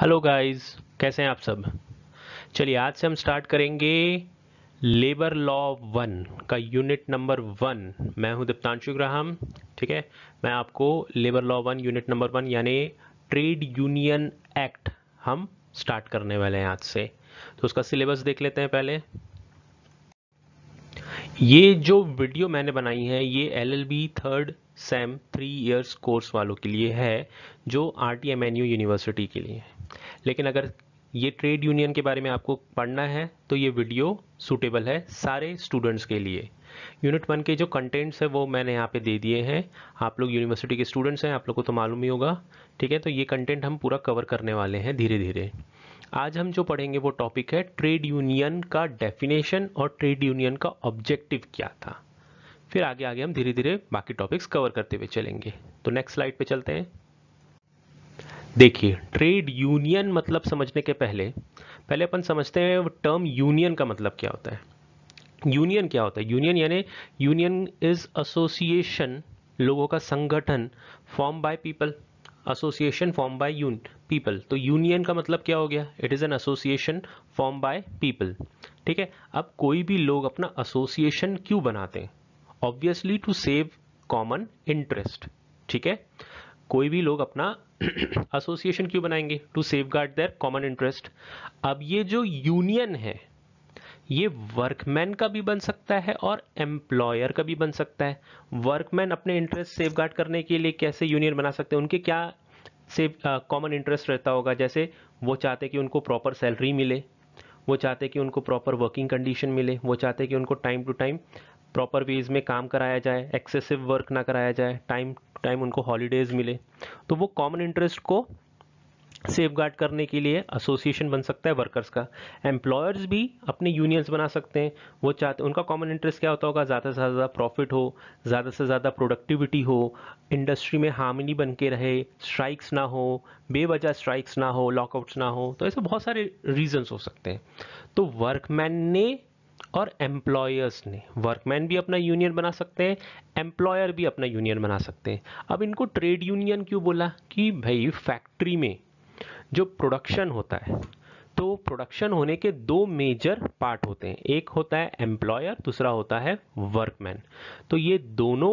hello guys कैसे हैं आप सब चलिए आज से हम स्टार्ट करेंगे लेबर लॉ वन का यूनिट नंबर वन मैं हूं दीप्तांशु ग्राहम ठीक है मैं आपको labour law one unit number one यानी ट्रेड यूनियन एक्ट हम स्टार्ट करने वाले हैं आज से तो उसका सिलेबस देख लेते हैं पहले ये जो वीडियो मैंने बनाई है ये L L B third sem three years course वालों के लिए है जो R T M N U university के लिए है लेकिन अगर ये ट्रेड यूनियन के बारे में आपको पढ़ना है तो ये वीडियो सूटेबल है सारे स्टूडेंट्स के लिए यूनिट वन के जो कंटेंट्स है वो मैंने यहाँ पे दे दिए हैं आप लोग यूनिवर्सिटी के स्टूडेंट्स हैं आप लोग को तो मालूम ही होगा ठीक है तो ये कंटेंट हम पूरा कवर करने वाले हैं धीरे धीरे आज हम जो पढ़ेंगे वो टॉपिक है ट्रेड यूनियन का डेफिनेशन और ट्रेड यूनियन का ऑब्जेक्टिव क्या था फिर आगे आगे हम धीरे धीरे बाकी टॉपिक्स कवर करते हुए चलेंगे तो नेक्स्ट स्लाइड पर चलते हैं देखिए ट्रेड यूनियन मतलब समझने के पहले पहले अपन समझते हैं टर्म यूनियन का मतलब क्या होता है यूनियन क्या होता है यूनियन यानी यूनियन इज एसोसिएशन लोगों का संगठन form by people association form by यून पीपल तो यूनियन का मतलब क्या हो गया it is an association form by people ठीक है अब कोई भी लोग अपना एसोसिएशन क्यों बनाते हैं obviously to save common interest ठीक है कोई भी लोग अपना एसोसिएशन क्यों बनाएंगे to safeguard their common interest अब ये जो यूनियन है ये वर्कमैन का भी बन सकता है और एम्प्लॉयर का भी बन सकता है वर्कमैन अपने इंटरेस्ट सेफ गार्ड करने के लिए कैसे यूनियन बना सकते हैं उनके क्या से कॉमन इंटरेस्ट रहता होगा जैसे वो चाहते कि उनको प्रॉपर सैलरी मिले वो चाहते कि उनको प्रॉपर वर्किंग कंडीशन मिले वो चाहते कि उनको time to time proper wage में काम कराया जाए एक्सेसिव वर्क ना कराया जाए टाइम टाइम उनको हॉलीडेज मिले तो वो कॉमन इंटरेस्ट को सेफ गार्ड करने के लिए एसोसिएशन बन सकता है वर्कर्स का एम्प्लॉयर्स भी अपने यूनियंस बना सकते हैं वो चाहते उनका कॉमन इंटरेस्ट क्या होता होगा ज़्यादा से ज़्यादा प्रॉफिट हो ज़्यादा से ज़्यादा प्रोडक्टिविटी हो इंडस्ट्री में हार्मनी बन के रहे स्ट्राइक्स ना हो बेवजह स्ट्राइक्स ना हो लॉकआउट्स ना हो तो ऐसे बहुत सारे रीजन्स हो सकते हैं तो वर्कमैन ने और एम्प्लॉयर्स ने वर्कमैन भी अपना यूनियन बना सकते हैं एम्प्लॉयर भी अपना यूनियन बना सकते हैं अब इनको ट्रेड यूनियन क्यों बोला कि भाई फैक्ट्री में जो प्रोडक्शन होता है तो प्रोडक्शन होने के दो मेजर पार्ट होते हैं एक होता है एम्प्लॉयर दूसरा होता है वर्कमैन तो ये दोनों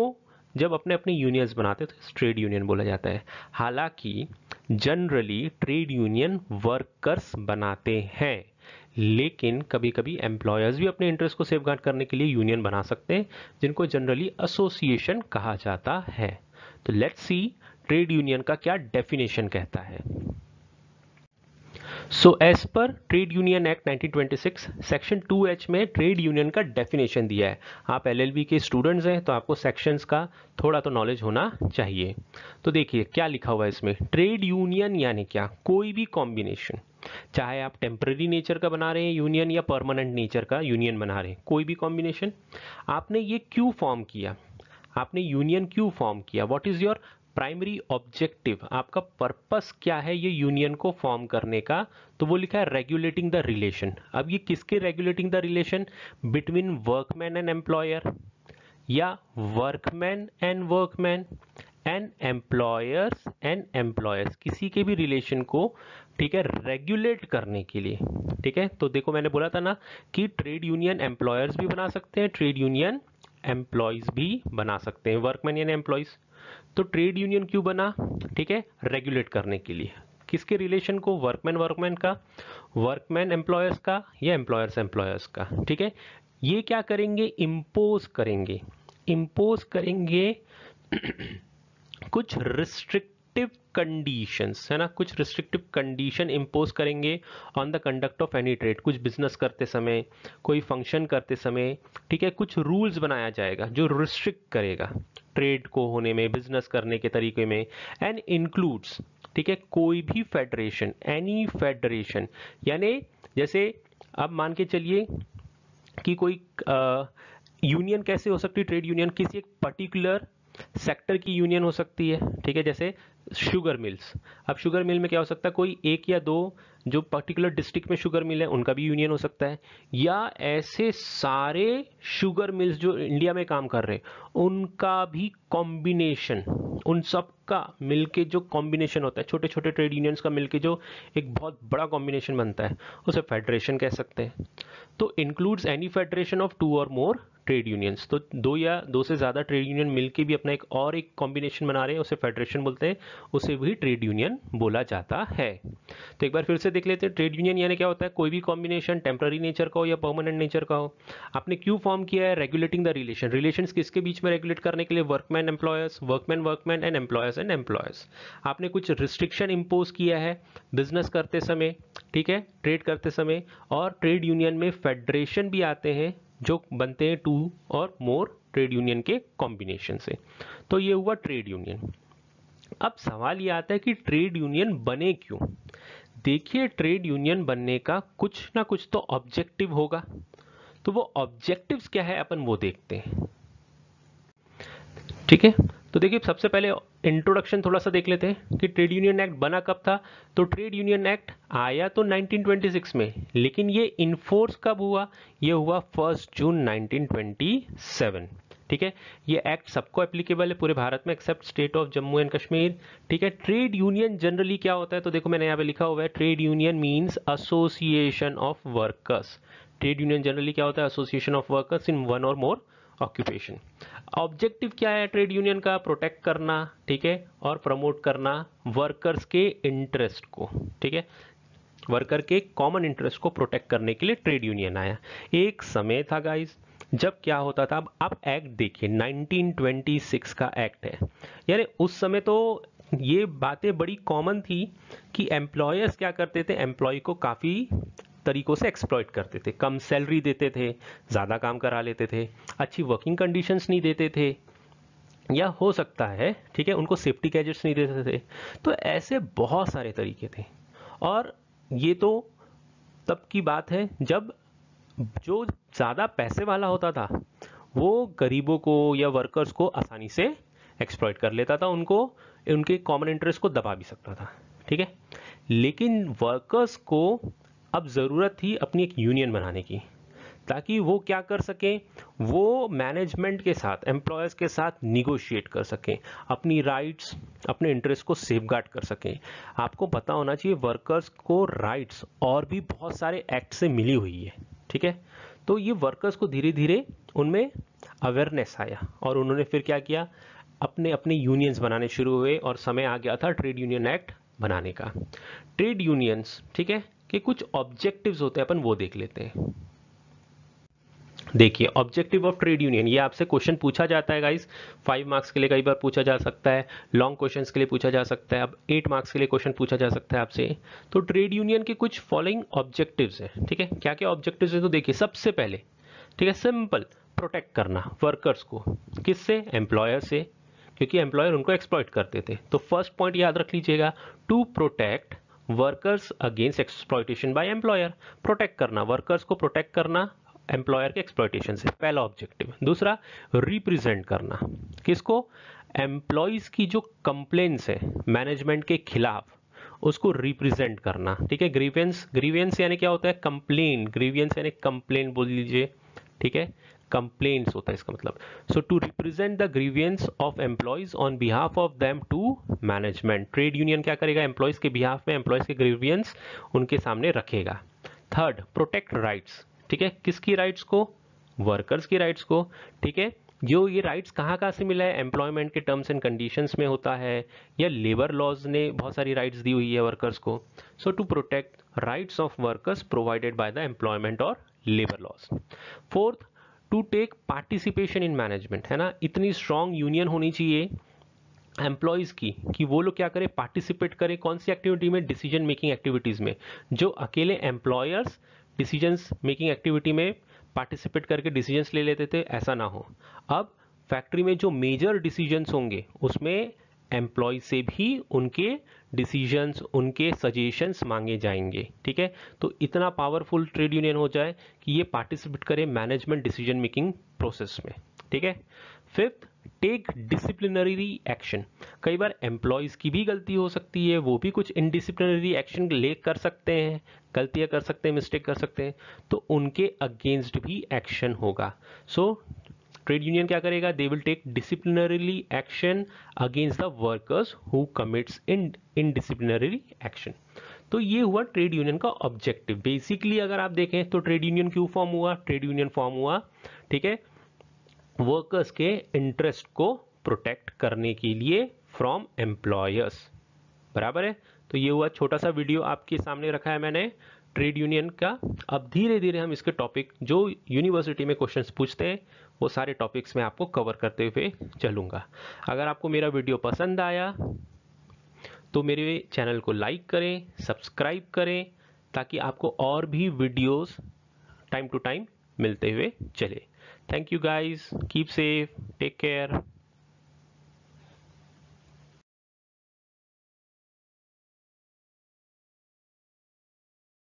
जब अपने अपने यूनियंस बनाते हैं तो ट्रेड यूनियन बोला जाता है हालांकि जनरली ट्रेड यूनियन वर्कर्स बनाते हैं लेकिन कभी कभी एम्प्लॉयर्स भी अपने इंटरेस्ट को सेफ करने के लिए यूनियन बना सकते हैं जिनको जनरली एसोसिएशन कहा जाता है तो लेट्स सी ट्रेड यूनियन का क्या डेफिनेशन कहता है so as per trade union act 1926 section H में ट्रेड यूनियन का डेफिनेशन दिया है आप एलएलबी के स्टूडेंट्स हैं तो आपको सेक्शंस का थोड़ा तो नॉलेज होना चाहिए तो देखिए क्या लिखा हुआ है इसमें ट्रेड यूनियन यानी क्या कोई भी कॉम्बिनेशन चाहे आप टेम्प्रेरी नेचर का बना रहे हैं यूनियन या परमानेंट नेचर का यूनियन बना रहे हैं कोई भी कॉम्बिनेशन आपने ये क्यों फॉर्म किया आपने यूनियन क्यों फॉर्म किया what is your primary objective आपका पर्पस क्या है ये यूनियन को फॉर्म करने का तो वो लिखा है रेगुलेटिंग द रिलेशन अब ये किसके regulating the relation between workman and employer या workman and workman and employers and employers किसी के भी रिलेशन को ठीक है रेगुलेट करने के लिए ठीक है तो देखो मैंने बोला था ना कि ट्रेड यूनियन एम्प्लॉयर्स भी बना सकते हैं ट्रेड यूनियन एम्प्लॉयज भी बना सकते हैं वर्कमैन यानी एम्प्लॉयज तो ट्रेड यूनियन क्यों बना ठीक है रेगुलेट करने के लिए किसके रिलेशन को वर्कमैन वर्कमैन का वर्कमैन एम्प्लॉयर्स का या एम्प्लॉयर्स एम्प्लॉयर्स का ठीक है ये क्या करेंगे इम्पोज करेंगे इम्पोज करेंगे कुछ रिस्ट्रिक्टिव कंडीशंस है ना कुछ रिस्ट्रिक्टिव कंडीशन इम्पोज करेंगे on the conduct of any trade कुछ बिजनेस करते समय कोई फंक्शन करते समय ठीक है कुछ रूल्स बनाया जाएगा जो रिस्ट्रिक्ट करेगा ट्रेड को होने में बिजनेस करने के तरीके में एंड इंक्लूड्स ठीक है कोई भी फेडरेशन एनी फेडरेशन यानी जैसे अब मान के चलिए कि कोई यूनियन कैसे हो सकती है ट्रेड यूनियन किसी एक पर्टिकुलर सेक्टर की यूनियन हो सकती है ठीक है जैसे शुगर मिल्स अब शुगर मिल में क्या हो सकता है कोई एक या दो जो पर्टिकुलर डिस्ट्रिक्ट में शुगर मिल है उनका भी यूनियन हो सकता है या ऐसे सारे शुगर मिल्स जो इंडिया में काम कर रहे हैं उनका भी कॉम्बिनेशन उन सब का मिलके जो कॉम्बिनेशन होता है छोटे छोटे ट्रेड यूनियंस का मिलके जो एक बहुत बड़ा कॉम्बिनेशन बनता है उसे फेडरेशन कह सकते हैं तो includes any federation of two और मोर ट्रेड यूनियंस तो दो या दो से ज़्यादा ट्रेड यूनियन मिलकर भी अपना एक और एक कॉम्बिनेशन बना रहे हैं उसे फेडरेशन बोलते हैं उसे भी ट्रेड यूनियन बोला जाता है तो एक बार फिर से देख लेते हैं ट्रेड यूनियन यानी क्या होता है कोई भी कॉम्बिनेशन टेम्प्ररी नेचर का हो या परमानेंट नेचर का हो आपने क्यों फॉर्म किया है रेगुलेटिंग द रिलेशन रिलेशन किसके बीच में रेगुलेट करने के लिए workman employers workman workman and employers and employers आपने कुछ रिस्ट्रिक्शन इम्पोज किया है बिजनेस करते समय ठीक है ट्रेड करते समय और ट्रेड यूनियन में फेडरेशन भी आते हैं जो बनते हैं टू और मोर ट्रेड यूनियन के कॉम्बिनेशन से तो ये हुआ ट्रेड यूनियन अब सवाल ये आता है कि ट्रेड यूनियन बने क्यों देखिए ट्रेड यूनियन बनने का कुछ ना कुछ तो ऑब्जेक्टिव होगा तो वो ऑब्जेक्टिव्स क्या है अपन वो देखते हैं ठीक है तो देखिए सबसे पहले इंट्रोडक्शन थोड़ा सा देख लेते हैं कि ट्रेड यूनियन एक्ट बना कब था तो ट्रेड यूनियन एक्ट आया तो 1926 में लेकिन ये इन्फोर्स कब हुआ ये हुआ फर्स्ट जून 1927 ठीक है ये एक्ट सबको एप्लीकेबल है पूरे भारत में except state of Jammu and Kashmir ठीक है ट्रेड यूनियन जनरली क्या होता है तो देखो मैंने यहाँ पे लिखा हुआ है trade union means association of workers trade union generally क्या होता है association of workers in one और मोर ऑक्यूपेशन ऑब्जेक्टिव क्या है ट्रेड यूनियन का प्रोटेक्ट करना ठीक है और प्रमोट करना वर्कर्स के इंटरेस्ट को ठीक है वर्कर के कॉमन इंटरेस्ट को प्रोटेक्ट करने के लिए ट्रेड यूनियन आया एक समय था गाइस जब क्या होता था अब आप एक्ट देखिए 1926 का एक्ट है यानी उस समय तो ये बातें बड़ी कॉमन थी कि एम्प्लॉयर्स क्या करते थे एम्प्लॉय को काफ़ी तरीकों से एक्सप्लॉयट करते थे कम सैलरी देते थे ज़्यादा काम करा लेते थे अच्छी वर्किंग कंडीशंस नहीं देते थे या हो सकता है ठीक है उनको सेफ्टी गैजेट्स नहीं देते थे तो ऐसे बहुत सारे तरीके थे और ये तो तब की बात है जब जो ज़्यादा पैसे वाला होता था वो गरीबों को या वर्कर्स को आसानी से एक्सप्लॉयट कर लेता था उनको उनके कॉमन इंटरेस्ट को दबा भी सकता था ठीक है लेकिन वर्कर्स को अब ज़रूरत थी अपनी एक यूनियन बनाने की ताकि वो क्या कर सकें वो मैनेजमेंट के साथ एम्प्लॉयर्स के साथ निगोशिएट कर सकें अपनी राइट्स अपने इंटरेस्ट को सेफ कर सकें आपको पता होना चाहिए वर्कर्स को राइट्स और भी बहुत सारे एक्ट से मिली हुई है ठीक है तो ये वर्कर्स को धीरे धीरे उनमें अवेयरनेस आया और उन्होंने फिर क्या किया अपने अपने यूनियंस बनाने शुरू हुए और समय आ गया था ट्रेड यूनियन एक्ट बनाने का ट्रेड यूनियंस ठीक है के कुछ ऑब्जेक्टिव्स होते हैं अपन वो देख लेते हैं देखिए ऑब्जेक्टिव ऑफ ट्रेड यूनियन ये आपसे क्वेश्चन पूछा जाता है गाइस फाइव मार्क्स के लिए कई बार पूछा जा सकता है लॉन्ग क्वेश्चंस के लिए पूछा जा सकता है अब एट मार्क्स के लिए क्वेश्चन पूछा जा सकता है आपसे तो ट्रेड यूनियन के कुछ फॉलोइंग ऑब्जेक्टिव्स हैं ठीक है क्या क्या ऑब्जेक्टिव है तो देखिए सबसे पहले ठीक है सिंपल प्रोटेक्ट करना वर्कर्स को किससे एम्प्लॉयर से क्योंकि एम्प्लॉयर उनको एक्सप्लॉयट करते थे तो फर्स्ट पॉइंट याद रख लीजिएगा to protect workers against exploitation by employer protect करना वर्कर्स को प्रोटेक्ट करना एम्प्लॉयर के एक्सप्लॉयटेशन से पहला ऑब्जेक्टिव दूसरा रिप्रेजेंट करना किसको एम्प्लॉयज की जो कंप्लेन्स है मैनेजमेंट के खिलाफ उसको रिप्रेजेंट करना ठीक है ग्रीवेंस ग्रीवेंस यानी क्या होता है कंप्लेन ग्रीवियंस यानी कंप्लेन बोल लीजिए ठीक है कंप्लेंट्स होता है इसका मतलब so to represent the grievance of employees on behalf of them to management trade union क्या करेगा एम्प्लॉयज के बिहाफ में एम्प्लॉयज के ग्रीवियंस उनके सामने रखेगा थर्ड प्रोटेक्ट राइट्स ठीक है किसकी राइट्स को वर्कर्स की राइट्स को ठीक है जो ये राइट्स कहाँ कहाँ से मिला है एम्प्लॉयमेंट के टर्म्स एंड कंडीशंस में होता है या लेबर लॉज ने बहुत सारी राइट्स दी हुई है वर्कर्स को so to protect rights of workers provided by the employment और labour laws fourth to take participation in management है ना इतनी स्ट्रांग यूनियन होनी चाहिए एम्प्लॉयज़ की कि वो लोग क्या करें पार्टिसिपेट करें कौन सी एक्टिविटी में डिसीजन मेकिंग एक्टिविटीज़ में जो अकेले एम्प्लॉयर्स डिसीजन मेकिंग एक्टिविटी में पार्टिसिपेट करके डिसीजंस ले लेते थे ऐसा ना हो अब फैक्ट्री में जो मेजर डिसीजंस होंगे उसमें एम्प्लॉय से भी उनके डिसीजंस उनके सजेशंस मांगे जाएंगे ठीक है तो इतना पावरफुल ट्रेड यूनियन हो जाए कि ये पार्टिसिपेट करे मैनेजमेंट डिसीजन मेकिंग प्रोसेस में ठीक है फिफ्थ टेक डिसिप्लिनरी एक्शन कई बार एम्प्लॉयज़ की भी गलती हो सकती है वो भी कुछ इनडिसिप्लिनरी एक्शन ले कर सकते हैं गलतियां कर सकते हैं मिस्टेक कर सकते हैं तो उनके अगेंस्ट भी एक्शन होगा सो ट्रेड यूनियन क्या करेगा they will take disciplinarily action against the workers who commits in indisciplinary action तो ये हुआ ट्रेड यूनियन का ऑब्जेक्टिव बेसिकली अगर आप देखें तो ट्रेड यूनियन क्यों फॉर्म हुआ ट्रेड यूनियन फॉर्म हुआ ठीक है वर्कर्स के इंटरेस्ट को प्रोटेक्ट करने के लिए फ्रॉम एम्प्लॉयर्स बराबर है तो ये हुआ छोटा सा वीडियो आपके सामने रखा है मैंने ट्रेड यूनियन का अब धीरे धीरे हम इसके टॉपिक जो यूनिवर्सिटी में क्वेश्चंस पूछते हैं वो सारे टॉपिक्स मैं आपको कवर करते हुए चलूँगा अगर आपको मेरा वीडियो पसंद आया तो मेरे चैनल को लाइक करें सब्सक्राइब करें ताकि आपको और भी वीडियोस टाइम टू टाइम मिलते हुए चले thank you guys keep safe take care